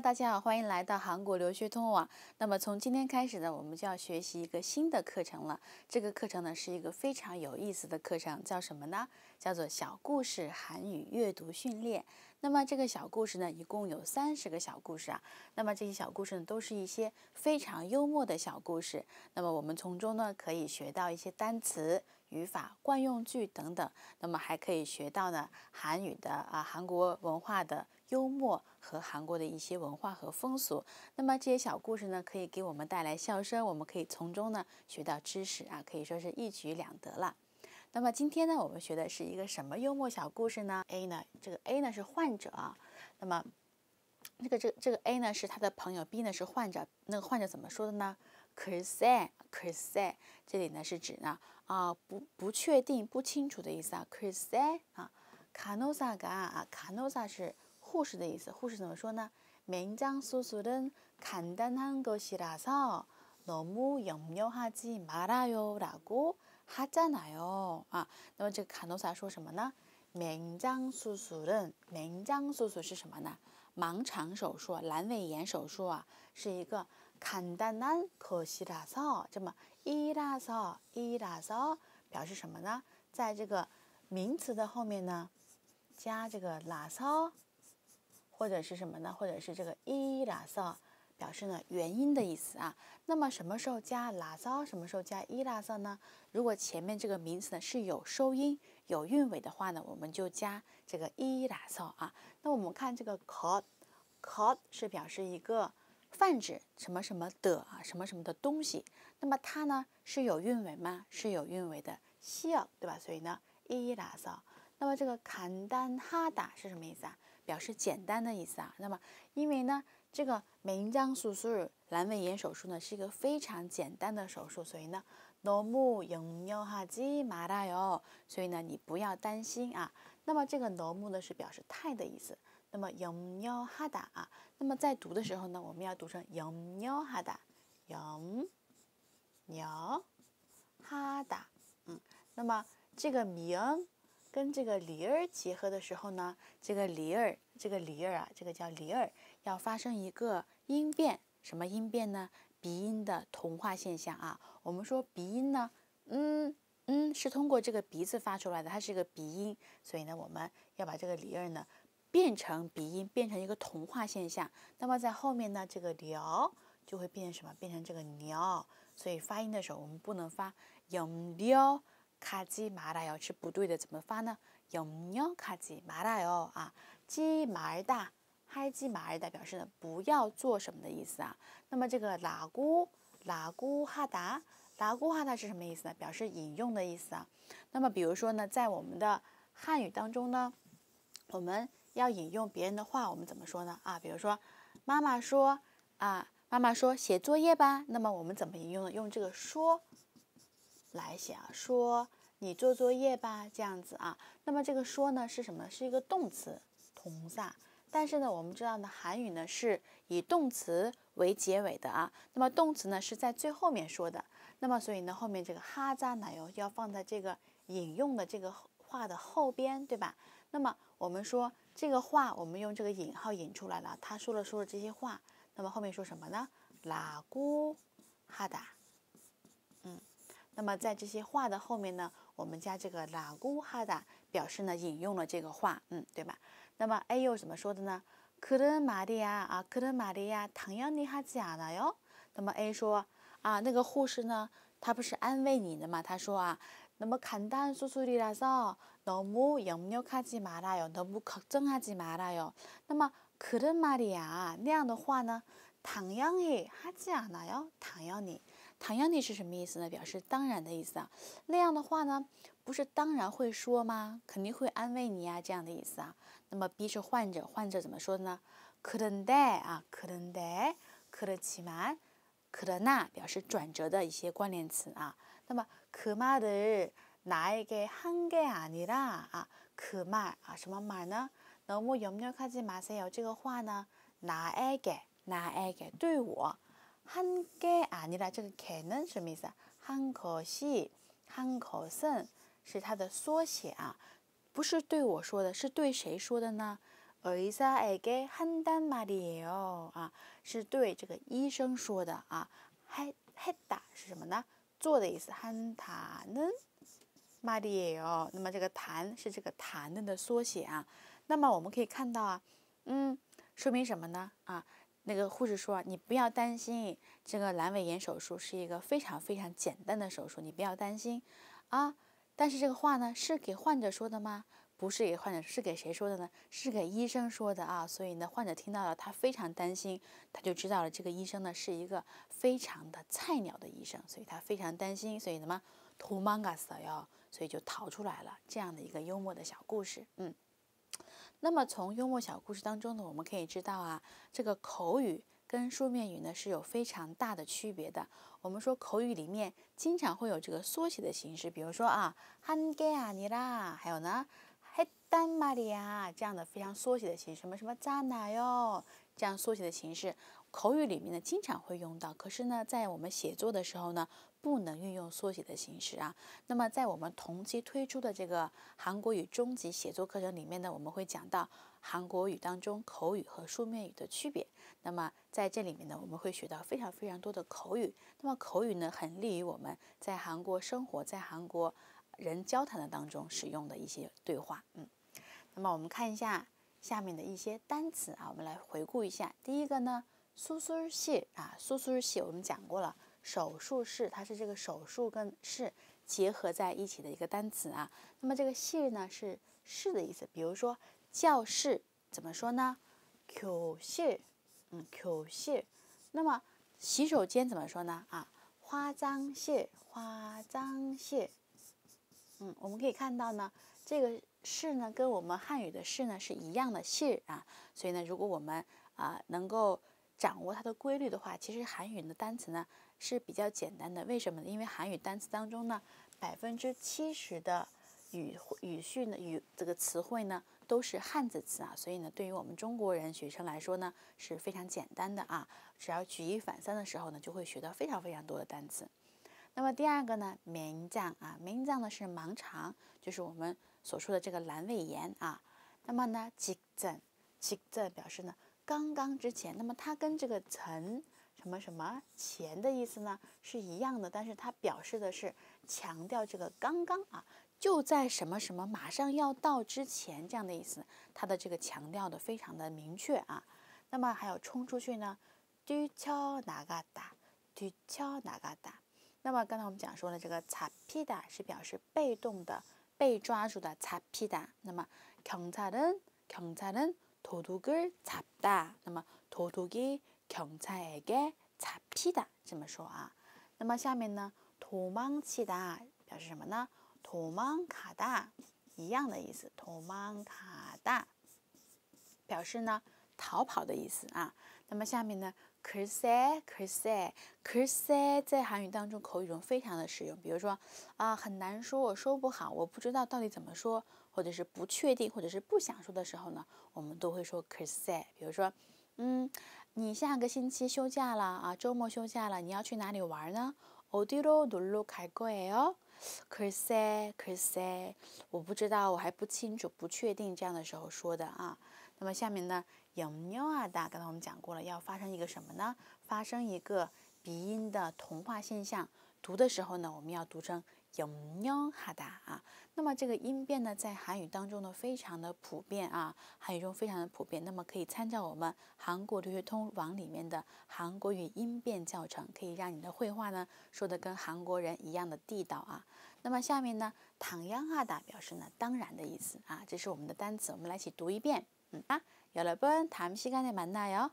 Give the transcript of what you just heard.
大家好，欢迎来到韩国留学通网。那么从今天开始呢，我们就要学习一个新的课程了。这个课程呢是一个非常有意思的课程，叫什么呢？叫做小故事韩语阅读训练。那么这个小故事呢，一共有三十个小故事啊。那么这些小故事呢，都是一些非常幽默的小故事。那么我们从中呢，可以学到一些单词。语法、惯用句等等，那么还可以学到呢韩语的啊韩国文化的幽默和韩国的一些文化和风俗。那么这些小故事呢，可以给我们带来笑声，我们可以从中呢学到知识啊，可以说是一举两得了。那么今天呢，我们学的是一个什么幽默小故事呢？A 呢，这个 A 呢是患者，啊。那么这个这这个 A 呢是他的朋友，B 呢是患者，那个患者怎么说的呢？그래그래这里呢是指呢啊不不确定不清楚的意思啊。그래啊卡诺萨嘎啊卡诺萨是护士的意思。护士怎么说呢맹将수술은간단한것이라서너무염려하지말아요라고하잖아요啊那么这个卡诺萨说什么呢맹将수술은맹将수술是什么呢盲肠手术阑尾炎手术啊是一个。坎旦旦可惜拉骚，这么一拉骚一拉骚，表示什么呢？在这个名词的后面呢，加这个拉骚，或者是什么呢？或者是这个一拉骚，表示呢元音的意思啊。那么什么时候加拉骚？什么时候加一拉骚呢？如果前面这个名词呢是有收音、有韵尾的话呢，我们就加这个一拉骚啊。那我们看这个 c o c 是表示一个。泛指什么什么的啊，什么什么的东西。那么它呢是有韵尾吗？是有韵尾的，奥对吧？所以呢，一一拉骚。那么这个坎丹哈达是什么意思啊？表示简单的意思啊。那么因为呢，这个明江手术阑尾炎手术呢是一个非常简单的手术，所以呢，罗木永有哈吉马拉哟。所以呢，你不要担心啊。那么这个罗木呢是表示太的意思。那么羊鸟哈达啊，那么在读的时候呢，我们要读成羊鸟哈达，羊鸟哈达，嗯，那么这个明跟这个梨儿结合的时候呢，这个梨儿，这个梨儿啊，这个叫梨儿，要发生一个音变，什么音变呢？鼻音的同化现象啊。我们说鼻音呢，嗯嗯，是通过这个鼻子发出来的，它是一个鼻音，所以呢，我们要把这个梨儿呢。变成鼻音，变成一个同化现象。那么在后面呢，这个了就会变成什么？变成这个鸟。所以发音的时候，我们不能发“羊了卡鸡马大了”是不对的。怎么发呢？“羊了卡鸡马大了”啊，鸡马大，嗨鸡马尔大，表示呢不要做什么的意思啊。那么这个拉古拉古哈达，拉古哈达是什么意思呢？表示引用的意思啊。那么比如说呢，在我们的汉语当中呢，我们要引用别人的话，我们怎么说呢？啊，比如说，妈妈说，啊，妈妈说写作业吧。那么我们怎么引用呢？用这个说来写啊，说你做作业吧，这样子啊。那么这个说呢是什么？是一个动词，同撒。但是呢，我们知道呢，韩语呢是以动词为结尾的啊。那么动词呢是在最后面说的。那么所以呢，后面这个哈扎奶油要放在这个引用的这个话的后边，对吧？那么。我们说这个话，我们用这个引号引出来了。他说了说了这些话，那么后面说什么呢？拉古哈达，嗯，那么在这些话的后面呢，我们加这个拉古哈达，表示呢引用了这个话，嗯，对吧？那么 A 又怎么说的呢？克德玛利亚啊，克德玛利亚，同样你还假的哟？那么 A 说啊，那个护士呢，他不是安慰你的吗？他说啊。 너무 간단한 수술이라서 너무 염려하지 말아요. 너무 걱정하지 말아요. 그러면 그런 말이야. 那样的话呢? 당연히 하지 않아요. 당연히. 당연히 是什么意思呢?表示当然的意思啊。那样的话呢,不是当然会说吗?肯定会安慰你啊这样的意思啊。那么逼着患者,患者怎么说呢? 그런데 아, 그런데 그렇지만 그러나 表示转折的一些关联词啊。 那么그 말을 나에게 한 게 아니라 아, 그 말, 아, 什么말呢? 너무 염려하지 마세요. 这个话呢, 나에게, 나에게, 对我,한 게 아니라, 这个개는 什么意思?한 것이, 한 것은 是它的缩写啊，不是对我说的，是对谁说的呢？ 아, 의사에게 한단 말이에요. 아, 是对这个医生说的啊。 했, 아, 했다 是什么呢？做的意思，喊他能骂的也有。那么这个谈是这个谈论的缩写啊。那么我们可以看到啊，嗯，说明什么呢？啊，那个护士说，你不要担心，这个阑尾炎手术是一个非常非常简单的手术，你不要担心，啊。但是这个话呢，是给患者说的吗？不是给患者，是给谁说的呢？是给医生说的啊！所以呢，患者听到了，他非常担心，他就知道了这个医生呢是一个非常的菜鸟的医生，所以他非常担心，所以什么？图曼嘎斯哟，所以就逃出来了这样的一个幽默的小故事。嗯，那么从幽默小故事当中呢，我们可以知道啊，这个口语跟书面语呢是有非常大的区别的。我们说口语里面经常会有这个缩写的形式，比如说啊，汉给啊你啦，还有呢。嗨，丹玛利亚，这样的非常缩写的形式，什么什么渣奶哟，这样缩写的形式，口语里面呢经常会用到。可是呢，在我们写作的时候呢，不能运用缩写的形式啊。那么，在我们同期推出的这个韩国语中级写作课程里面呢，我们会讲到韩国语当中口语和书面语的区别。那么在这里面呢，我们会学到非常非常多的口语。那么口语呢，很利于我们在韩国生活，在韩国。人交谈的当中使用的一些对话，嗯，那么我们看一下下面的一些单词啊，我们来回顾一下。第一个呢，苏苏室啊，苏苏室我们讲过了，手术室它是这个手术跟室结合在一起的一个单词啊。那么这个室呢是室的意思，比如说教室怎么说呢？教室，嗯，教室。那么洗手间怎么说呢？啊，花脏 실， 花脏 실。 嗯，我们可以看到呢，这个是呢，跟我们汉语的“是”呢是一样的“是”啊。所以呢，如果我们啊能够掌握它的规律的话，其实韩语的单词呢是比较简单的。为什么呢？因为韩语单词当中呢，百分之七十的语语序呢、语这个词汇呢都是汉字词啊。所以呢，对于我们中国人学生来说呢，是非常简单的啊。只要举一反三的时候呢，就会学到非常非常多的单词。那么第二个呢，名将啊，名将呢是盲肠，就是我们所说的这个阑尾炎啊。那么呢，即症，即症表示呢刚刚之前。那么它跟这个曾什么什么前的意思呢是一样的，但是它表示的是强调这个刚刚啊就在什么什么马上要到之前这样的意思，它的这个强调的非常的明确啊。那么还有冲出去呢 d u 哪嘎达，丢 naga d a d u naga da。那么刚才我们讲说的这个잡히다是表示被动的被抓住的잡히 다。 那么경찰은경찰은도둑을잡다那么도둑이경찰에게잡히다这么说啊。那么下面呢，도망치다表示什么呢？도망가다一样的意思。도망가다表示呢。逃跑的意思啊，那么下面呢，c c r 글 c r 쎄 ，s e 在韩语当中口语中非常的实用，比如说啊，很难说，我说不好，我不知道到底怎么说，或者是不确定，或者是不想说的时候呢，我们都会说 crise。比如说，嗯，你下个星期休假了啊，周末休假了，你要去哪里玩呢？어디로놀러갈거예 요？ 글 쎄， 글 쎄， 我不知道，我还不清楚，不确定这样的时候说的啊，那么下面呢？有뇨하 다， 刚才我们讲过了，要发生一个什么呢？发生一个鼻音的同化现象。读的时候呢，我们要读成영뇨哈达啊。那么这个音变呢，在韩语当中呢，非常的普遍啊，韩语中非常的普遍。那么可以参照我们韩国留学通网里面的韩国语音变教程，可以让你的绘画呢，说的跟韩国人一样的地道啊。那么下面呢，唐央哈达表示呢当然的意思啊，这是我们的单词，我们来一起读一遍，嗯啊。 여러분 다음 시간에 만나요.